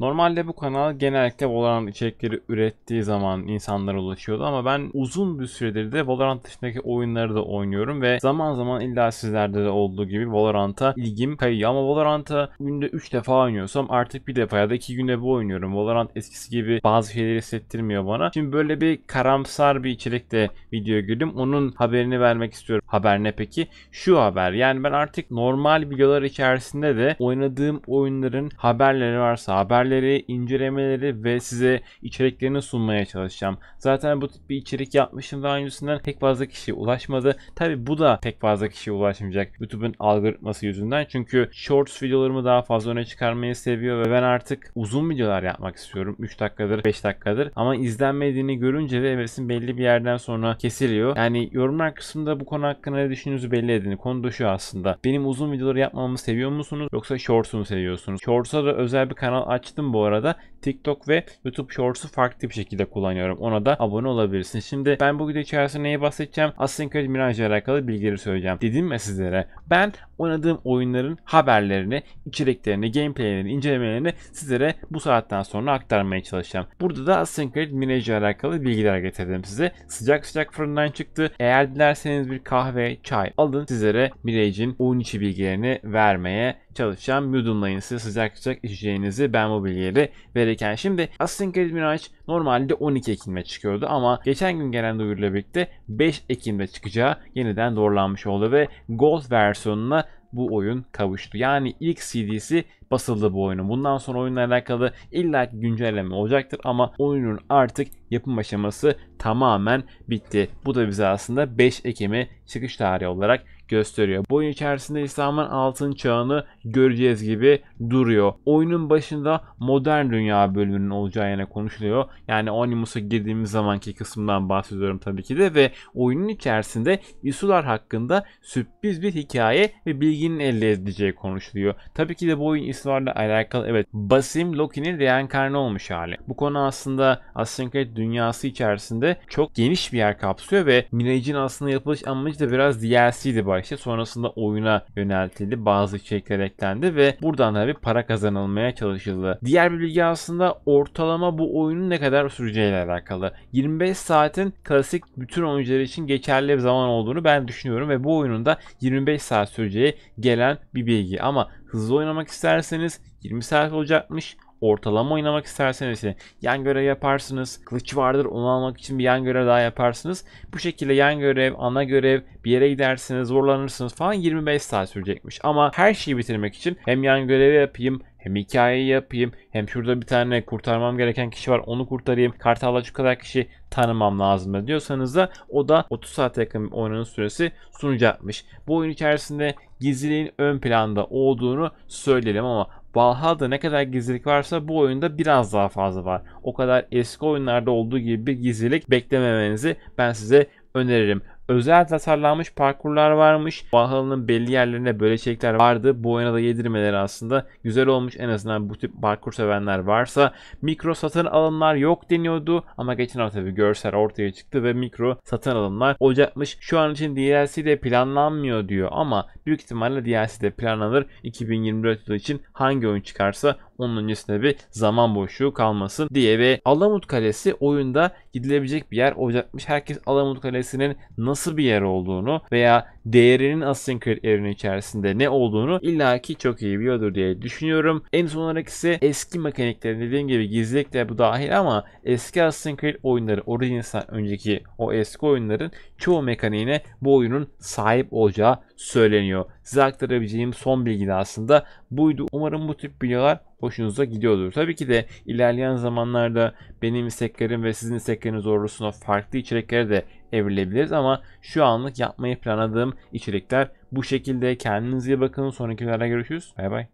Normalde bu kanal genellikle Valorant içerikleri ürettiği zaman insanlara ulaşıyordu ama ben uzun bir süredir de Valorant dışındaki oyunları da oynuyorum ve zaman zaman illa sizlerde de olduğu gibi Valorant'a ilgim kayıyor ama Valorant'a günde 3 defa oynuyorsam artık bir defa ya da 2 günde bu oynuyorum. Valorant eskisi gibi bazı şeyleri hissettirmiyor bana. Şimdi böyle bir karamsar bir içerikte video girdim. Onun haberini vermek istiyorum. Haber ne peki? Şu haber. Yani ben artık normal videolar içerisinde de oynadığım oyunların haberleri varsa haber haberleri, incelemeleri ve size içeriklerini sunmaya çalışacağım. Zaten bu tip bir içerik yapmışım ve aynısından pek fazla kişi ulaşmadı. Tabi bu da pek fazla kişiye ulaşmayacak YouTube'un algoritması yüzünden. Çünkü Shorts videolarımı daha fazla öne çıkarmayı seviyor ve ben artık uzun videolar yapmak istiyorum. 3 dakikadır, 5 dakikadır. Ama izlenmediğini görünce ve hevesim belli bir yerden sonra kesiliyor. Yani yorumlar kısmında bu konu hakkında ne düşündüğünüzü belli edin. Konu da şu aslında. Benim uzun videoları yapmamı seviyor musunuz? Yoksa Shorts'u mu seviyorsunuz? Shorts'a da özel bir kanal açtım açtım bu arada. TikTok ve YouTube Shorts'u farklı bir şekilde kullanıyorum. Ona da abone olabilirsin. Şimdi ben bu video içerisinde neyi bahsedeceğim? Asynchronous Mirage ile alakalı bilgileri söyleyeceğim. Dedim mi sizlere. Ben oynadığım oyunların haberlerini, içeriklerini, gameplaylerini, incelemelerini sizlere bu saatten sonra aktarmaya çalışacağım. Burada da Asynchronous Mirage ile alakalı bilgiler getirdim size. Sıcak sıcak fırından çıktı. Eğer dilerseniz bir kahve, çay alın sizlere Mirage'in oyun içi bilgilerini vermeye çalışan Moodle'layın size sıcak sıcak içeceğinizi ben bu bilgileri verirken. Şimdi Asynchronous Mirage normalde 12 Ekim'de çıkıyordu ama geçen gün gelen duyuruyla birlikte 5 Ekim'de çıkacağı yeniden doğrulanmış oldu ve Gold versiyonuna bu oyun kavuştu. Yani ilk CD'si basıldı bu oyunun. Bundan sonra oyunla alakalı illa güncelleme olacaktır ama oyunun artık yapım aşaması tamamen bitti. Bu da bize aslında 5 Ekim'i çıkış tarihi olarak gösteriyor. Bu oyun içerisinde İslam'ın altın çağını göreceğiz gibi duruyor. Oyunun başında modern dünya bölümünün olacağı yine konuşuluyor. Yani Animus'a girdiğimiz zamanki kısımdan bahsediyorum tabii ki de ve oyunun içerisinde Isular hakkında sürpriz bir hikaye ve bilginin elde edileceği konuşuluyor. Tabii ki de bu oyun Isular'la alakalı evet Basim Loki'nin reenkarnı olmuş hali. Bu konu aslında Assassin's dünyası içerisinde çok geniş bir yer kapsıyor ve Mirage'in aslında yapılış amacı da biraz DLC'di baş Galaxy sonrasında oyuna yöneltildi. Bazı içerikler eklendi ve buradan da bir para kazanılmaya çalışıldı. Diğer bir bilgi aslında ortalama bu oyunun ne kadar süreceğiyle alakalı. 25 saatin klasik bütün oyuncular için geçerli bir zaman olduğunu ben düşünüyorum ve bu oyunun da 25 saat süreceği gelen bir bilgi. Ama hızlı oynamak isterseniz 20 saat olacakmış ortalama oynamak isterseniz yan görev yaparsınız. Kılıç vardır onu almak için bir yan görev daha yaparsınız. Bu şekilde yan görev, ana görev, bir yere gidersiniz, zorlanırsınız falan 25 saat sürecekmiş. Ama her şeyi bitirmek için hem yan görevi yapayım hem hikayeyi yapayım hem şurada bir tane kurtarmam gereken kişi var onu kurtarayım. Kartal'la şu kadar kişi tanımam lazım diyorsanız da o da 30 saat yakın oyunun süresi sunacakmış. Bu oyun içerisinde gizliliğin ön planda olduğunu söyleyelim ama Valhalla'da ne kadar gizlilik varsa bu oyunda biraz daha fazla var. O kadar eski oyunlarda olduğu gibi bir gizlilik beklememenizi ben size öneririm özel tasarlanmış parkurlar varmış. Valhalla'nın belli yerlerine böyle çekler vardı. Bu oyuna da yedirmeleri aslında güzel olmuş. En azından bu tip parkur sevenler varsa. Mikro satın alımlar yok deniyordu. Ama geçen hafta bir görsel ortaya çıktı ve mikro satın alımlar olacakmış. Şu an için DLC de planlanmıyor diyor ama büyük ihtimalle DLC de planlanır. 2024 yılı için hangi oyun çıkarsa onun öncesinde bir zaman boşluğu kalmasın diye ve Alamut Kalesi oyunda gidilebilecek bir yer olacakmış. Herkes Alamut Kalesi'nin nasıl bir yer olduğunu veya değerinin Assassin's Creed içerisinde ne olduğunu illaki çok iyi biliyordur diye düşünüyorum. En son olarak ise eski mekanikler dediğim gibi gizlilik de bu dahil ama eski Assassin's oyunları orijinal önceki o eski oyunların çoğu mekaniğine bu oyunun sahip olacağı söyleniyor. Size aktarabileceğim son bilgi de aslında buydu. Umarım bu tip videolar hoşunuza gidiyordur. Tabii ki de ilerleyen zamanlarda benim isteklerim ve sizin istekleriniz doğrultusunda farklı içeriklere de evrilebiliriz ama şu anlık yapmayı planladığım içerikler bu şekilde. Kendinize iyi bakın. Sonraki videolarda görüşürüz. Bay bay.